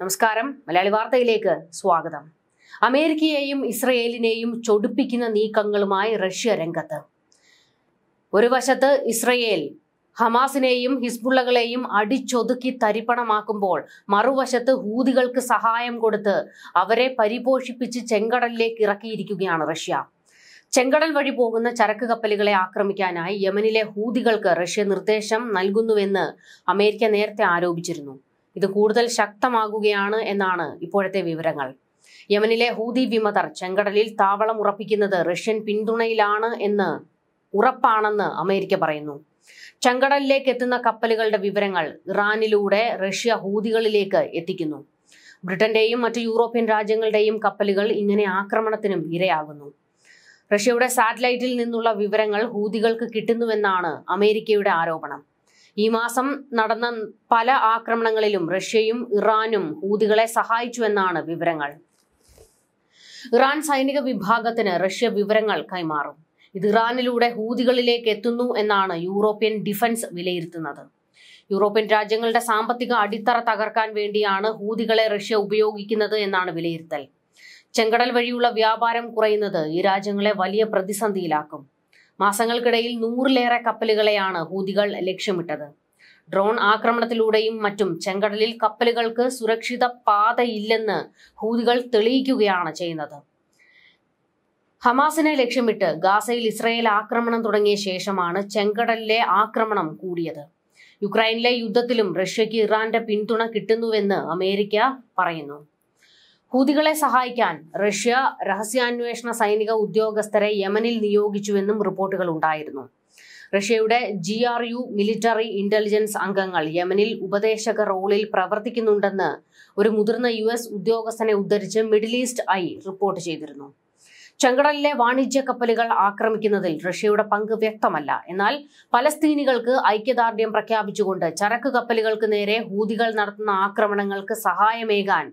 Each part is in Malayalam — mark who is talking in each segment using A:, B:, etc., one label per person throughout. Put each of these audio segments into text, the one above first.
A: നമസ്കാരം മലയാളി വാർത്തയിലേക്ക് സ്വാഗതം അമേരിക്കയെയും ഇസ്രയേലിനെയും ചൊടിപ്പിക്കുന്ന നീക്കങ്ങളുമായി റഷ്യ രംഗത്ത് ഒരു വശത്ത് ഇസ്രയേൽ ഹമാസിനെയും ഹിസ്ബുള്ളകളെയും അടിച്ചൊതുക്കി തരിപ്പണമാക്കുമ്പോൾ മറുവശത്ത് ഹൂതികൾക്ക് സഹായം കൊടുത്ത് അവരെ പരിപോഷിപ്പിച്ച് ചെങ്കടലിലേക്ക് ഇറക്കിയിരിക്കുകയാണ് റഷ്യ ചെങ്കടൽ വഴി പോകുന്ന ചരക്ക് കപ്പലുകളെ ആക്രമിക്കാനായി യമനിലെ ഹൂതികൾക്ക് റഷ്യ നിർദ്ദേശം നൽകുന്നുവെന്ന് അമേരിക്ക നേരത്തെ ആരോപിച്ചിരുന്നു ഇത് കൂടുതൽ ശക്തമാകുകയാണ് എന്നാണ് ഇപ്പോഴത്തെ വിവരങ്ങൾ യമനിലെ ഹൂതി വിമതർ ചെങ്കടലിൽ താവളം ഉറപ്പിക്കുന്നത് റഷ്യൻ പിന്തുണയിലാണ് എന്ന് ഉറപ്പാണെന്ന് അമേരിക്ക പറയുന്നു ചെങ്കടലിലേക്ക് എത്തുന്ന കപ്പലുകളുടെ വിവരങ്ങൾ ഇറാനിലൂടെ റഷ്യ ഹൂതികളിലേക്ക് എത്തിക്കുന്നു ബ്രിട്ടന്റെയും മറ്റ് യൂറോപ്യൻ രാജ്യങ്ങളുടെയും കപ്പലുകൾ ഇങ്ങനെ ആക്രമണത്തിനും ഇരയാകുന്നു റഷ്യയുടെ സാറ്റലൈറ്റിൽ നിന്നുള്ള വിവരങ്ങൾ ഹൂതികൾക്ക് കിട്ടുന്നുവെന്നാണ് അമേരിക്കയുടെ ആരോപണം ഈ മാസം നടന്ന പല ആക്രമണങ്ങളിലും റഷ്യയും ഇറാനും സഹായിച്ചു സഹായിച്ചുവെന്നാണ് വിവരങ്ങൾ ഇറാൻ സൈനിക വിഭാഗത്തിന് റഷ്യ വിവരങ്ങൾ കൈമാറും ഇത് ഇറാനിലൂടെ ഹൂതികളിലേക്ക് എത്തുന്നു എന്നാണ് യൂറോപ്യൻ ഡിഫൻസ് വിലയിരുത്തുന്നത് യൂറോപ്യൻ രാജ്യങ്ങളുടെ സാമ്പത്തിക അടിത്തറ തകർക്കാൻ വേണ്ടിയാണ് ഹൂതികളെ റഷ്യ ഉപയോഗിക്കുന്നത് എന്നാണ് വിലയിരുത്തൽ ചെങ്കടൽ വഴിയുള്ള വ്യാപാരം കുറയുന്നത് ഈ രാജ്യങ്ങളെ വലിയ പ്രതിസന്ധിയിലാക്കും മാസങ്ങൾക്കിടയിൽ നൂറിലേറെ കപ്പലുകളെയാണ് ഹൂതികൾ ലക്ഷ്യമിട്ടത് ഡ്രോൺ ആക്രമണത്തിലൂടെയും മറ്റും ചെങ്കടലിൽ കപ്പലുകൾക്ക് സുരക്ഷിത പാതയില്ലെന്ന് ഹൂതികൾ തെളിയിക്കുകയാണ് ചെയ്യുന്നത് ഹമാസിനെ ലക്ഷ്യമിട്ട് ഗാസയിൽ ഇസ്രയേൽ ആക്രമണം തുടങ്ങിയ ശേഷമാണ് ചെങ്കടലിലെ ആക്രമണം കൂടിയത് യുക്രൈനിലെ യുദ്ധത്തിലും റഷ്യയ്ക്ക് ഇറാന്റെ പിന്തുണ കിട്ടുന്നുവെന്ന് അമേരിക്ക പറയുന്നു ഹൂതികളെ സഹായിക്കാൻ റഷ്യ രഹസ്യാന്വേഷണ സൈനിക ഉദ്യോഗസ്ഥരെ യമനിൽ നിയോഗിച്ചുവെന്നും റിപ്പോർട്ടുകൾ ഉണ്ടായിരുന്നു റഷ്യയുടെ G R U military intelligence അംഗങ്ങൾ യമനിൽ ഉപദേശക റോളിൽ പ്രവർത്തിക്കുന്നുണ്ടെന്ന് ഒരു മുതിർന്ന യു എസ് ഉദ്യോഗസ്ഥനെ ഉദ്ധരിച്ച് മിഡിൽ ഈസ്റ്റ് ഐ റിപ്പോർട്ട് ചെയ്തിരുന്നു ചെങ്കടലിലെ വാണിജ്യ കപ്പലുകൾ ആക്രമിക്കുന്നതിൽ റഷ്യയുടെ പങ്ക് വ്യക്തമല്ല എന്നാൽ പലസ്തീനികൾക്ക് ഐക്യദാർഢ്യം പ്രഖ്യാപിച്ചുകൊണ്ട് ചരക്ക് കപ്പലുകൾക്ക് നേരെ ഹൂതികൾ നടത്തുന്ന ആക്രമണങ്ങൾക്ക് സഹായമേകാൻ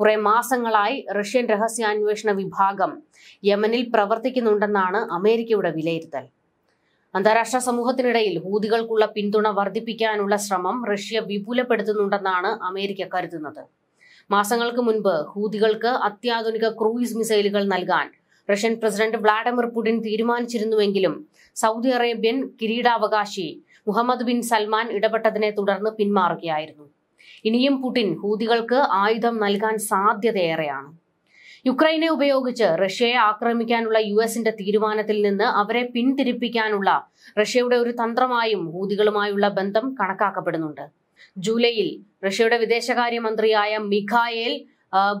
A: കുറെ മാസങ്ങളായി റഷ്യൻ രഹസ്യാന്വേഷണ വിഭാഗം യമനിൽ പ്രവർത്തിക്കുന്നുണ്ടെന്നാണ് അമേരിക്കയുടെ വിലയിരുത്തൽ അന്താരാഷ്ട്ര സമൂഹത്തിനിടയിൽ ഹൂതികൾക്കുള്ള പിന്തുണ വർദ്ധിപ്പിക്കാനുള്ള ശ്രമം റഷ്യ വിപുലപ്പെടുത്തുന്നുണ്ടെന്നാണ് അമേരിക്ക കരുതുന്നത് മാസങ്ങൾക്ക് മുൻപ് ഹൂതികൾക്ക് അത്യാധുനിക ക്രൂയിസ് മിസൈലുകൾ നൽകാൻ റഷ്യൻ പ്രസിഡന്റ് വ്ളാഡിമിർ പുടിൻ തീരുമാനിച്ചിരുന്നുവെങ്കിലും സൗദി അറേബ്യൻ കിരീടാവകാശി മുഹമ്മദ് ബിൻ സൽമാൻ ഇടപെട്ടതിനെ തുടർന്ന് പിന്മാറുകയായിരുന്നു ഇനിയും പുടിൻ ഹൂതികൾക്ക് ആയുധം നൽകാൻ സാധ്യതയേറെയാണ് യുക്രൈനെ ഉപയോഗിച്ച് റഷ്യയെ ആക്രമിക്കാനുള്ള യു എസിന്റെ തീരുമാനത്തിൽ നിന്ന് അവരെ പിന്തിരിപ്പിക്കാനുള്ള റഷ്യയുടെ ഒരു തന്ത്രമായും ഹൂതികളുമായുള്ള ബന്ധം കണക്കാക്കപ്പെടുന്നുണ്ട് ജൂലൈയിൽ റഷ്യയുടെ വിദേശകാര്യമന്ത്രിയായ മിഖായേൽ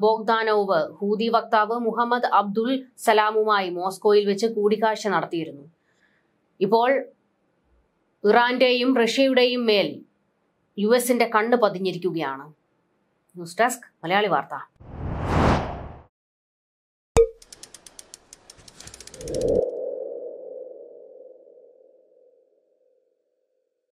A: ബോഗ്ദാനോവ് ഹൂതി വക്താവ് മുഹമ്മദ് അബ്ദുൽ സലാമുമായി മോസ്കോയിൽ വെച്ച് കൂടിക്കാഴ്ച നടത്തിയിരുന്നു ഇപ്പോൾ ഇറാന്റെയും റഷ്യയുടെയും മേൽ യു എസിന്റെ കണ്ണ് പതിഞ്ഞിരിക്കുകയാണ് ന്യൂസ് ഡെസ്ക് മലയാളി വാർത്ത